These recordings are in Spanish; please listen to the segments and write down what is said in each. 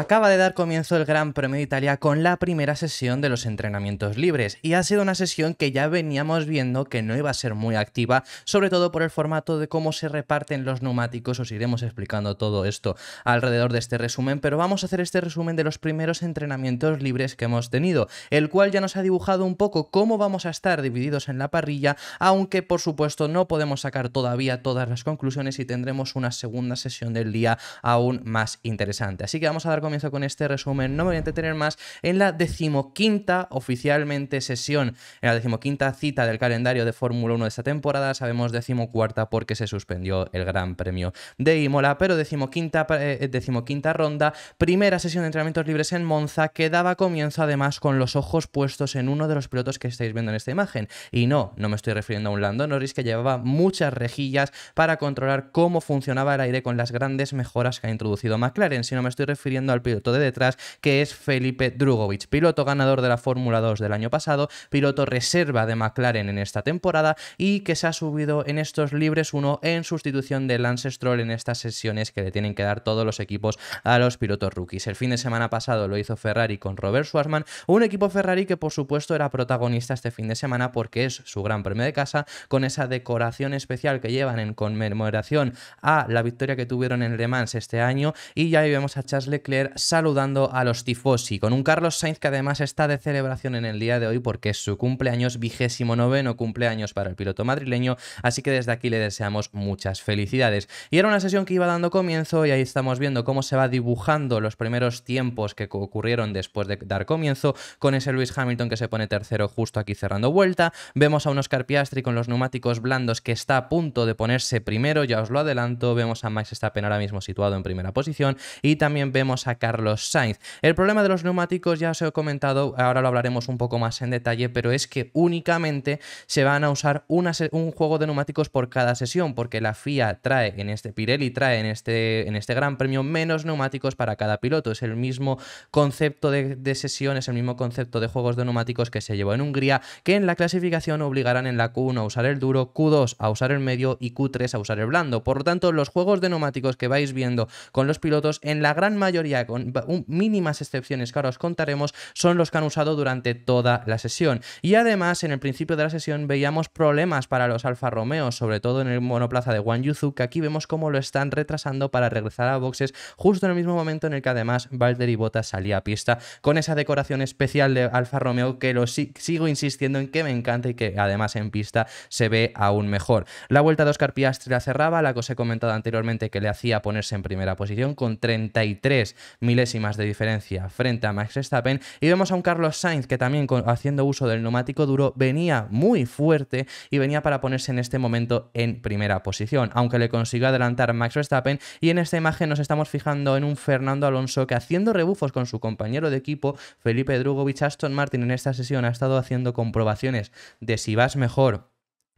Acaba de dar comienzo el Gran Premio de Italia con la primera sesión de los entrenamientos libres y ha sido una sesión que ya veníamos viendo que no iba a ser muy activa, sobre todo por el formato de cómo se reparten los neumáticos, os iremos explicando todo esto alrededor de este resumen, pero vamos a hacer este resumen de los primeros entrenamientos libres que hemos tenido, el cual ya nos ha dibujado un poco cómo vamos a estar divididos en la parrilla, aunque por supuesto no podemos sacar todavía todas las conclusiones y tendremos una segunda sesión del día aún más interesante. Así que vamos a dar comienzo con este resumen, no me voy a entretener más, en la decimoquinta oficialmente sesión, en la decimoquinta cita del calendario de Fórmula 1 de esta temporada, sabemos decimocuarta porque se suspendió el Gran Premio de Imola, pero decimoquinta, eh, eh, decimoquinta ronda, primera sesión de entrenamientos libres en Monza, que daba comienzo además con los ojos puestos en uno de los pilotos que estáis viendo en esta imagen. Y no, no me estoy refiriendo a un Lando Norris que llevaba muchas rejillas para controlar cómo funcionaba el aire con las grandes mejoras que ha introducido McLaren, sino me estoy refiriendo al piloto de detrás, que es Felipe Drugovic, piloto ganador de la Fórmula 2 del año pasado, piloto reserva de McLaren en esta temporada y que se ha subido en estos libres 1 en sustitución de Lance Stroll en estas sesiones que le tienen que dar todos los equipos a los pilotos rookies. El fin de semana pasado lo hizo Ferrari con Robert Schwarzman, un equipo Ferrari que por supuesto era protagonista este fin de semana porque es su gran premio de casa con esa decoración especial que llevan en conmemoración a la victoria que tuvieron en Le Mans este año y ya ahí vemos a Charles Leclerc saludando a los tifosi, con un Carlos Sainz que además está de celebración en el día de hoy porque es su cumpleaños, vigésimo noveno cumpleaños para el piloto madrileño, así que desde aquí le deseamos muchas felicidades. Y era una sesión que iba dando comienzo y ahí estamos viendo cómo se va dibujando los primeros tiempos que ocurrieron después de dar comienzo, con ese Luis Hamilton que se pone tercero justo aquí cerrando vuelta, vemos a un Oscar Piastri con los neumáticos blandos que está a punto de ponerse primero, ya os lo adelanto, vemos a Max Stappen ahora mismo situado en primera posición y también vemos a Carlos Sainz. El problema de los neumáticos ya os he comentado, ahora lo hablaremos un poco más en detalle, pero es que únicamente se van a usar un juego de neumáticos por cada sesión, porque la FIA trae en este Pirelli trae en este en este Gran Premio menos neumáticos para cada piloto. Es el mismo concepto de, de sesión, es el mismo concepto de juegos de neumáticos que se llevó en Hungría, que en la clasificación obligarán en la Q1 a usar el duro, Q2 a usar el medio y Q3 a usar el blando. Por lo tanto, los juegos de neumáticos que vais viendo con los pilotos en la gran mayoría con mínimas excepciones que ahora os contaremos, son los que han usado durante toda la sesión. Y además, en el principio de la sesión veíamos problemas para los Alfa Romeo, sobre todo en el monoplaza de Wanjuzu, que aquí vemos cómo lo están retrasando para regresar a boxes justo en el mismo momento en el que además y Bota salía a pista con esa decoración especial de Alfa Romeo que lo sigo insistiendo en que me encanta y que además en pista se ve aún mejor. La vuelta de Oscar Piastri la cerraba, la cosa he comentado anteriormente que le hacía ponerse en primera posición con 33 milésimas de diferencia frente a Max Verstappen. Y vemos a un Carlos Sainz que también haciendo uso del neumático duro venía muy fuerte y venía para ponerse en este momento en primera posición, aunque le consiguió adelantar Max Verstappen. Y en esta imagen nos estamos fijando en un Fernando Alonso que haciendo rebufos con su compañero de equipo, Felipe Drugovich Aston Martin, en esta sesión ha estado haciendo comprobaciones de si vas mejor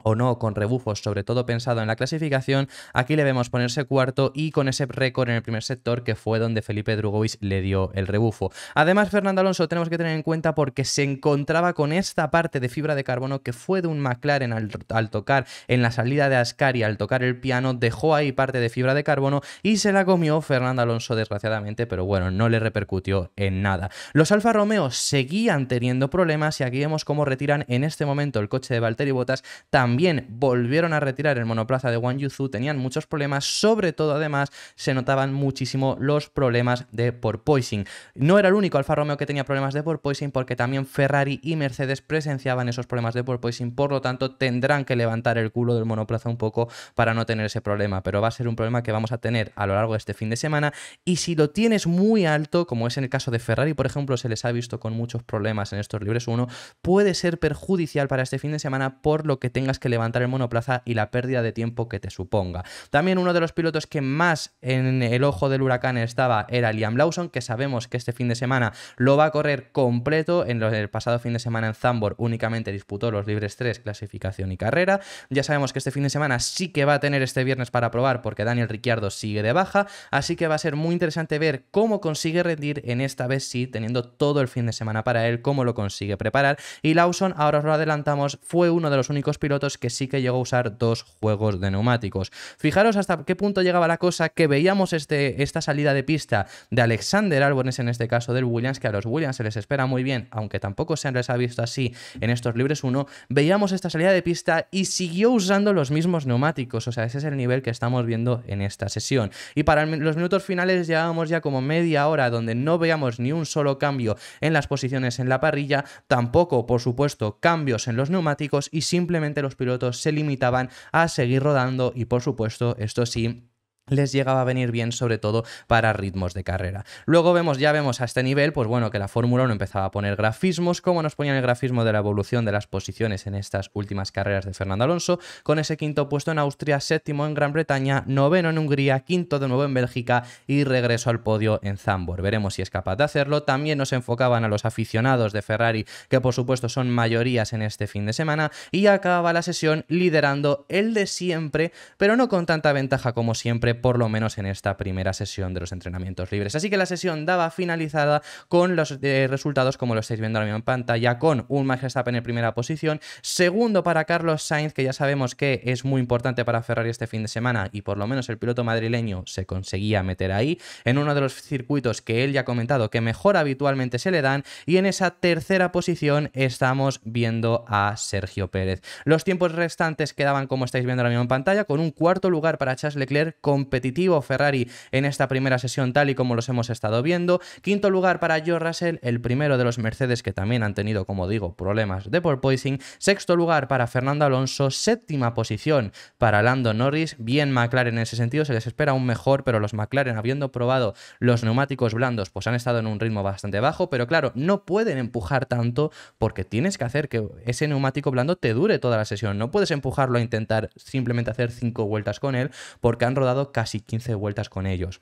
o no con rebufos, sobre todo pensado en la clasificación, aquí le vemos ponerse cuarto y con ese récord en el primer sector que fue donde Felipe Drugovic le dio el rebufo. Además, Fernando Alonso tenemos que tener en cuenta porque se encontraba con esta parte de fibra de carbono que fue de un McLaren al, tocar en la salida de Ascari, al tocar el piano, dejó ahí parte de fibra de carbono y se la comió Fernando Alonso desgraciadamente, pero bueno, no le repercutió en nada. Los Alfa Romeo seguían teniendo problemas y aquí vemos cómo retiran en este momento el coche de Valtteri Bottas también también volvieron a retirar el monoplaza de Wang Yuzu, tenían muchos problemas, sobre todo además se notaban muchísimo los problemas de porpoising. No era el único Alfa Romeo que tenía problemas de porpoising porque también Ferrari y Mercedes presenciaban esos problemas de porpoising, por lo tanto tendrán que levantar el culo del monoplaza un poco para no tener ese problema, pero va a ser un problema que vamos a tener a lo largo de este fin de semana y si lo tienes muy alto, como es en el caso de Ferrari, por ejemplo, se les ha visto con muchos problemas en estos libres 1, puede ser perjudicial para este fin de semana por lo que tengas que que levantar el monoplaza y la pérdida de tiempo que te suponga. También uno de los pilotos que más en el ojo del huracán estaba era Liam Lawson, que sabemos que este fin de semana lo va a correr completo. En el pasado fin de semana en Zambor únicamente disputó los libres 3, clasificación y carrera. Ya sabemos que este fin de semana sí que va a tener este viernes para probar porque Daniel Ricciardo sigue de baja, así que va a ser muy interesante ver cómo consigue rendir en esta vez sí, teniendo todo el fin de semana para él, cómo lo consigue preparar. Y Lawson, ahora os lo adelantamos, fue uno de los únicos pilotos que sí que llegó a usar dos juegos de neumáticos. Fijaros hasta qué punto llegaba la cosa que veíamos este, esta salida de pista de Alexander Álvarez, en este caso del Williams, que a los Williams se les espera muy bien, aunque tampoco se les ha visto así en estos libres 1, veíamos esta salida de pista y siguió usando los mismos neumáticos, o sea, ese es el nivel que estamos viendo en esta sesión. Y para los minutos finales llevábamos ya como media hora donde no veíamos ni un solo cambio en las posiciones en la parrilla, tampoco, por supuesto, cambios en los neumáticos y simplemente los pilotos se limitaban a seguir rodando y por supuesto, esto sí, les llegaba a venir bien sobre todo para ritmos de carrera. Luego vemos, ya vemos a este nivel, pues bueno, que la Fórmula 1 empezaba a poner grafismos, como nos ponían el grafismo de la evolución de las posiciones en estas últimas carreras de Fernando Alonso, con ese quinto puesto en Austria, séptimo en Gran Bretaña, noveno en Hungría, quinto de nuevo en Bélgica y regreso al podio en Zambor. Veremos si es capaz de hacerlo. También nos enfocaban a los aficionados de Ferrari, que por supuesto son mayorías en este fin de semana, y acaba la sesión liderando el de siempre, pero no con tanta ventaja como siempre por lo menos en esta primera sesión de los entrenamientos libres. Así que la sesión daba finalizada con los eh, resultados como lo estáis viendo ahora mismo en pantalla, con un Max Verstappen en primera posición, segundo para Carlos Sainz, que ya sabemos que es muy importante para Ferrari este fin de semana y por lo menos el piloto madrileño se conseguía meter ahí, en uno de los circuitos que él ya ha comentado que mejor habitualmente se le dan y en esa tercera posición estamos viendo a Sergio Pérez. Los tiempos restantes quedaban como estáis viendo ahora mismo en pantalla, con un cuarto lugar para Charles Leclerc, con competitivo Ferrari en esta primera sesión tal y como los hemos estado viendo. Quinto lugar para Joe Russell, el primero de los Mercedes que también han tenido, como digo, problemas de porpoising. Sexto lugar para Fernando Alonso, séptima posición para Lando Norris. Bien McLaren en ese sentido, se les espera un mejor, pero los McLaren habiendo probado los neumáticos blandos, pues han estado en un ritmo bastante bajo, pero claro, no pueden empujar tanto porque tienes que hacer que ese neumático blando te dure toda la sesión. No puedes empujarlo a intentar simplemente hacer cinco vueltas con él porque han rodado casi 15 vueltas con ellos.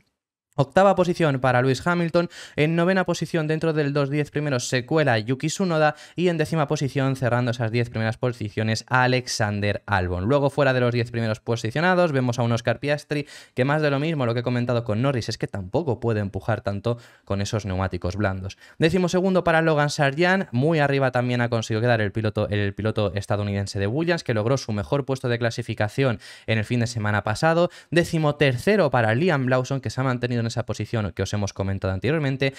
Octava posición para Lewis Hamilton, en novena posición dentro del 2-10 primeros se cuela Yuki Tsunoda y en décima posición cerrando esas 10 primeras posiciones Alexander Albon. Luego fuera de los 10 primeros posicionados vemos a un Oscar Piastri que más de lo mismo lo que he comentado con Norris es que tampoco puede empujar tanto con esos neumáticos blandos. Décimo segundo para Logan Sargent, muy arriba también ha conseguido quedar el piloto, el piloto estadounidense de Williams que logró su mejor puesto de clasificación en el fin de semana pasado. Décimo tercero para Liam Lawson que se ha mantenido en esa posición que os hemos comentado anteriormente.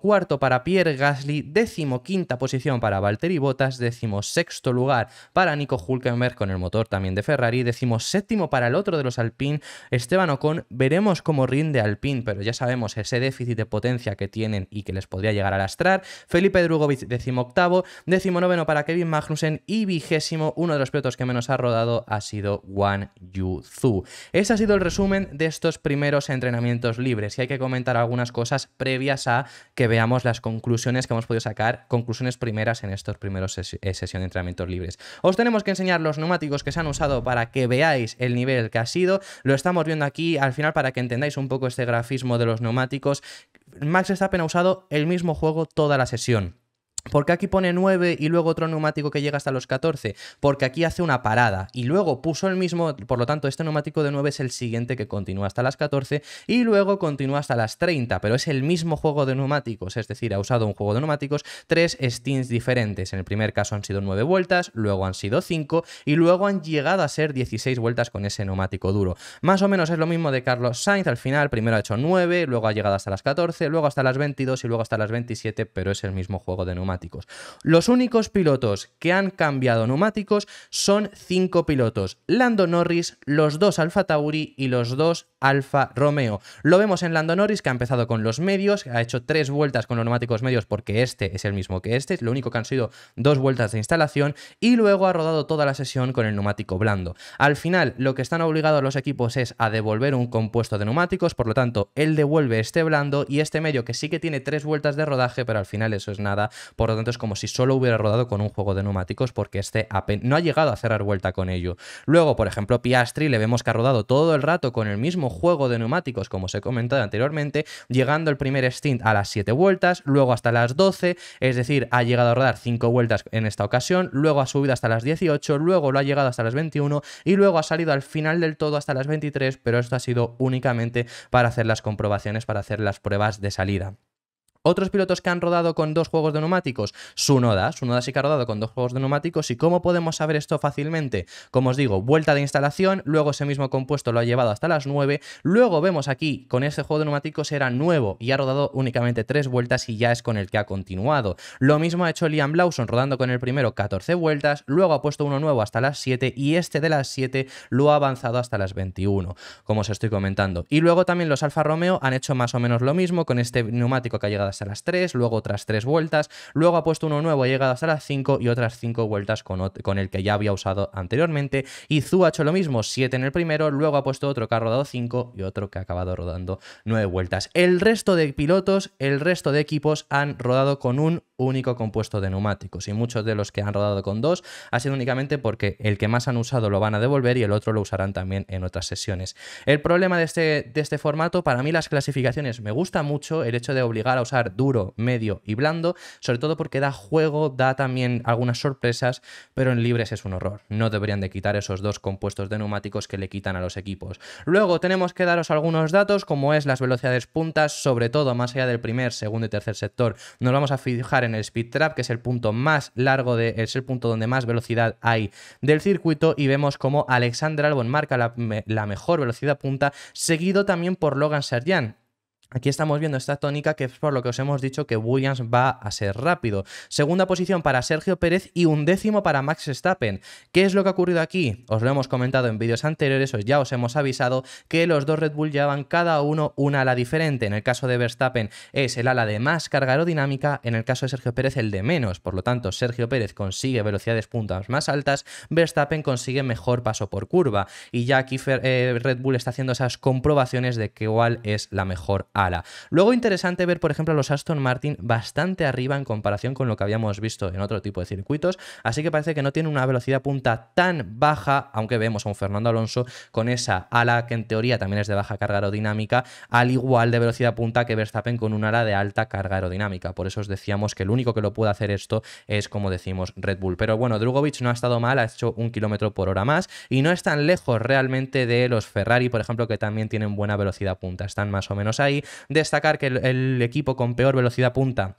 cuarto para Pierre Gasly, quinta posición para Valtteri Bottas, sexto lugar para Nico Hulkenberg con el motor también de Ferrari, séptimo para el otro de los Alpine, Esteban Ocon. Veremos cómo rinde Alpine, pero ya sabemos ese déficit de potencia que tienen y que les podría llegar a lastrar. Felipe Drugovic, décimo noveno para Kevin Magnussen y vigésimo, uno de los pilotos que menos ha rodado ha sido Juan Yu Ese ha sido el resumen de estos primeros entrenamientos libres y hay que comentar algunas cosas previas a que veamos las conclusiones que hemos podido sacar, conclusiones primeras en estos primeros eh, sesión de entrenamientos libres. Os tenemos que enseñar los neumáticos que se han usado para que veáis el nivel que ha sido. Lo estamos viendo aquí al final para que entendáis un poco este grafismo de los neumáticos. Max Stappen ha usado el mismo juego toda la sesión. ¿Por qué aquí pone 9 y luego otro neumático que llega hasta los 14? Porque aquí hace una parada y luego puso el mismo, por lo tanto este neumático de 9 es el siguiente que continúa hasta las 14 y luego continúa hasta las 30, pero es el mismo juego de neumáticos, es decir, ha usado un juego de neumáticos, tres stints diferentes. En el primer caso han sido 9 vueltas, luego han sido 5 y luego han llegado a ser 16 vueltas con ese neumático duro. Más o menos es lo mismo de Carlos Sainz, al final primero ha hecho 9, luego ha llegado hasta las 14, luego hasta las 22 y luego hasta las 27, pero es el mismo juego de neumáticos. Los únicos pilotos que han cambiado neumáticos son cinco pilotos: Lando Norris, los dos Alfa Tauri y los dos Alfa Romeo. Lo vemos en Lando Norris que ha empezado con los medios, ha hecho tres vueltas con los neumáticos medios porque este es el mismo que este, lo único que han sido dos vueltas de instalación y luego ha rodado toda la sesión con el neumático blando. Al final, lo que están obligados los equipos es a devolver un compuesto de neumáticos, por lo tanto, él devuelve este blando y este medio que sí que tiene tres vueltas de rodaje, pero al final eso es nada por lo tanto es como si solo hubiera rodado con un juego de neumáticos porque este no ha llegado a cerrar vuelta con ello. Luego, por ejemplo, Piastri le vemos que ha rodado todo el rato con el mismo juego de neumáticos como se comentado anteriormente, llegando el primer stint a las 7 vueltas, luego hasta las 12, es decir, ha llegado a rodar 5 vueltas en esta ocasión, luego ha subido hasta las 18, luego lo ha llegado hasta las 21 y luego ha salido al final del todo hasta las 23, pero esto ha sido únicamente para hacer las comprobaciones, para hacer las pruebas de salida. Otros pilotos que han rodado con dos juegos de neumáticos, Sunoda, Sunoda sí que ha rodado con dos juegos de neumáticos y cómo podemos saber esto fácilmente. Como os digo, vuelta de instalación, luego ese mismo compuesto lo ha llevado hasta las 9, luego vemos aquí con ese juego de neumáticos era nuevo y ha rodado únicamente 3 vueltas y ya es con el que ha continuado. Lo mismo ha hecho Liam Lawson rodando con el primero 14 vueltas, luego ha puesto uno nuevo hasta las 7 y este de las 7 lo ha avanzado hasta las 21, como os estoy comentando. Y luego también los Alfa Romeo han hecho más o menos lo mismo con este neumático que ha llegado a las 3, luego otras 3 vueltas, luego ha puesto uno nuevo, ha llegado hasta las 5 y otras 5 vueltas con, el que ya había usado anteriormente. Y Zu ha hecho lo mismo, 7 en el primero, luego ha puesto otro que ha rodado 5 y otro que ha acabado rodando 9 vueltas. El resto de pilotos, el resto de equipos han rodado con un único compuesto de neumáticos y muchos de los que han rodado con dos ha sido únicamente porque el que más han usado lo van a devolver y el otro lo usarán también en otras sesiones. El problema de este, de este formato, para mí las clasificaciones me gusta mucho el hecho de obligar a usar duro, medio y blando, sobre todo porque da juego, da también algunas sorpresas, pero en libres es un horror. No deberían de quitar esos dos compuestos de neumáticos que le quitan a los equipos. Luego tenemos que daros algunos datos, como es las velocidades puntas, sobre todo más allá del primer, segundo y tercer sector. Nos vamos a fijar en el speed trap, que es el punto más largo, de, es el punto donde más velocidad hay del circuito, y vemos como Alexander Albon marca la, mejor velocidad punta, seguido también por Logan Sarjan Aquí estamos viendo esta tónica que es por lo que os hemos dicho que Williams va a ser rápido. Segunda posición para Sergio Pérez y un décimo para Max Verstappen. ¿Qué es lo que ha ocurrido aquí? Os lo hemos comentado en vídeos anteriores, os ya os hemos avisado que los dos Red Bull llevan cada uno una ala diferente. En el caso de Verstappen es el ala de más carga aerodinámica, en el caso de Sergio Pérez el de menos. Por lo tanto, Sergio Pérez consigue velocidades puntas más altas, Verstappen consigue mejor paso por curva. Y ya aquí eh, Red Bull está haciendo esas comprobaciones de que cuál es la mejor ala. Luego interesante ver, por ejemplo, los Aston Martin bastante arriba en comparación con lo que habíamos visto en otro tipo de circuitos, así que parece que no tiene una velocidad punta tan baja, aunque vemos a un Fernando Alonso con esa ala que en teoría también es de baja carga aerodinámica, al igual de velocidad punta que Verstappen con un ala de alta carga aerodinámica. Por eso os decíamos que el único que lo puede hacer esto es, como decimos, Red Bull. Pero bueno, Drugovic no ha estado mal, ha hecho un kilómetro por hora más y no es tan lejos realmente de los Ferrari, por ejemplo, que también tienen buena velocidad punta. Están más o menos ahí destacar que el, equipo con peor velocidad punta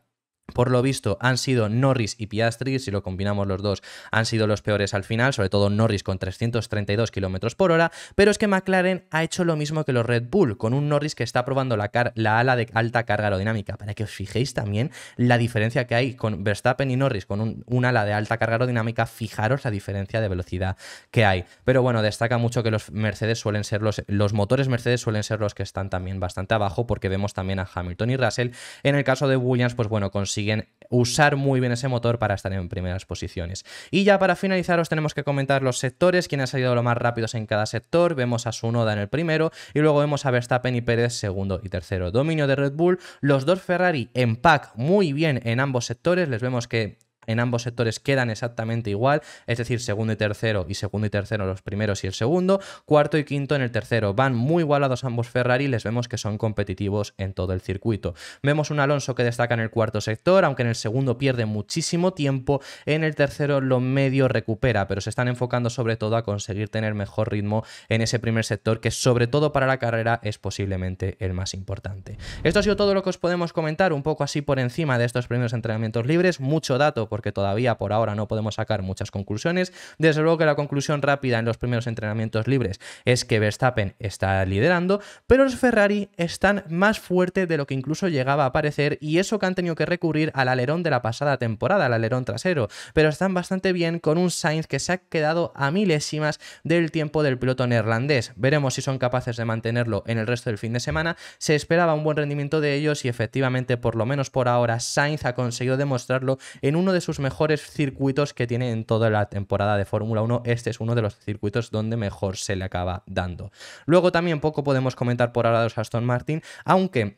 por lo visto han sido Norris y Piastri, si lo combinamos los dos, han sido los peores al final, sobre todo Norris con 332 km por hora, pero es que McLaren ha hecho lo mismo que los Red Bull, con un Norris que está probando la, la, ala de alta carga aerodinámica, para que os fijéis también la diferencia que hay con Verstappen y Norris, con un, ala de alta carga aerodinámica, fijaros la diferencia de velocidad que hay. Pero bueno, destaca mucho que los Mercedes suelen ser los, los motores Mercedes suelen ser los que están también bastante abajo, porque vemos también a Hamilton y Russell. En el caso de Williams, pues bueno, con consiguen usar muy bien ese motor para estar en primeras posiciones. Y ya para finalizar os tenemos que comentar los sectores, quién ha salido lo más rápidos en cada sector, vemos a Sunoda en el primero y luego vemos a Verstappen y Pérez segundo y tercero. Dominio de Red Bull, los dos Ferrari en pack muy bien en ambos sectores, les vemos que en ambos sectores quedan exactamente igual, es decir, segundo y tercero y segundo y tercero los primeros y el segundo, cuarto y quinto en el tercero. Van muy igualados ambos Ferrari, les vemos que son competitivos en todo el circuito. Vemos un Alonso que destaca en el cuarto sector, aunque en el segundo pierde muchísimo tiempo, en el tercero lo medio recupera, pero se están enfocando sobre todo a conseguir tener mejor ritmo en ese primer sector, que sobre todo para la carrera es posiblemente el más importante. Esto ha sido todo lo que os podemos comentar un poco así por encima de estos primeros entrenamientos libres, mucho dato porque todavía por ahora no podemos sacar muchas conclusiones. Desde luego que la conclusión rápida en los primeros entrenamientos libres es que Verstappen está liderando, pero los Ferrari están más fuertes de lo que incluso llegaba a parecer y eso que han tenido que recurrir al alerón de la pasada temporada, al alerón trasero, pero están bastante bien con un Sainz que se ha quedado a milésimas del tiempo del piloto neerlandés. Veremos si son capaces de mantenerlo en el resto del fin de semana. Se esperaba un buen rendimiento de ellos y efectivamente, por lo menos por ahora, Sainz ha conseguido demostrarlo en uno de sus sus mejores circuitos que tiene en toda la temporada de Fórmula 1. Este es uno de los circuitos donde mejor se le acaba dando. Luego también poco podemos comentar por ahora de los Aston Martin, aunque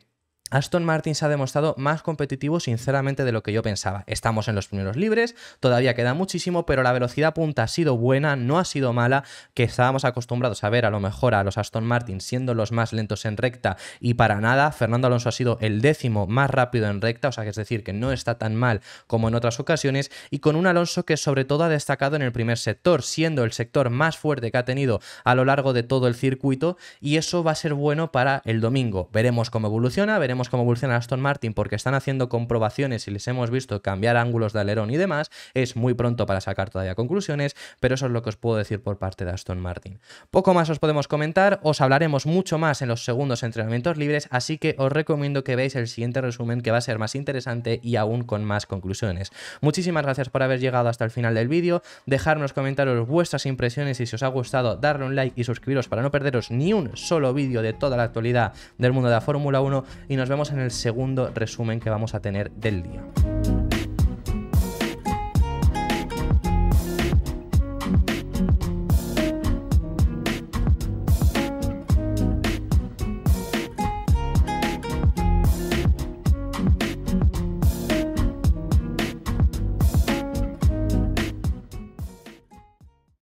Aston Martin se ha demostrado más competitivo sinceramente de lo que yo pensaba. Estamos en los primeros libres, todavía queda muchísimo, pero la velocidad punta ha sido buena, no ha sido mala, que estábamos acostumbrados a ver a lo mejor a los Aston Martin siendo los más lentos en recta y para nada. Fernando Alonso ha sido el décimo más rápido en recta, o sea que es decir, que no está tan mal como en otras ocasiones y con un Alonso que sobre todo ha destacado en el primer sector, siendo el sector más fuerte que ha tenido a lo largo de todo el circuito y eso va a ser bueno para el domingo. Veremos cómo evoluciona, veremos como cómo evoluciona Aston Martin porque están haciendo comprobaciones y les hemos visto cambiar ángulos de alerón y demás, es muy pronto para sacar todavía conclusiones, pero eso es lo que os puedo decir por parte de Aston Martin. Poco más os podemos comentar, os hablaremos mucho más en los segundos entrenamientos libres, así que os recomiendo que veáis el siguiente resumen que va a ser más interesante y aún con más conclusiones. Muchísimas gracias por haber llegado hasta el final del vídeo, dejarnos comentaros vuestras impresiones y si os ha gustado darle un like y suscribiros para no perderos ni un solo vídeo de toda la actualidad del mundo de la Fórmula 1 y nos nos vemos en el segundo resumen que vamos a tener del día.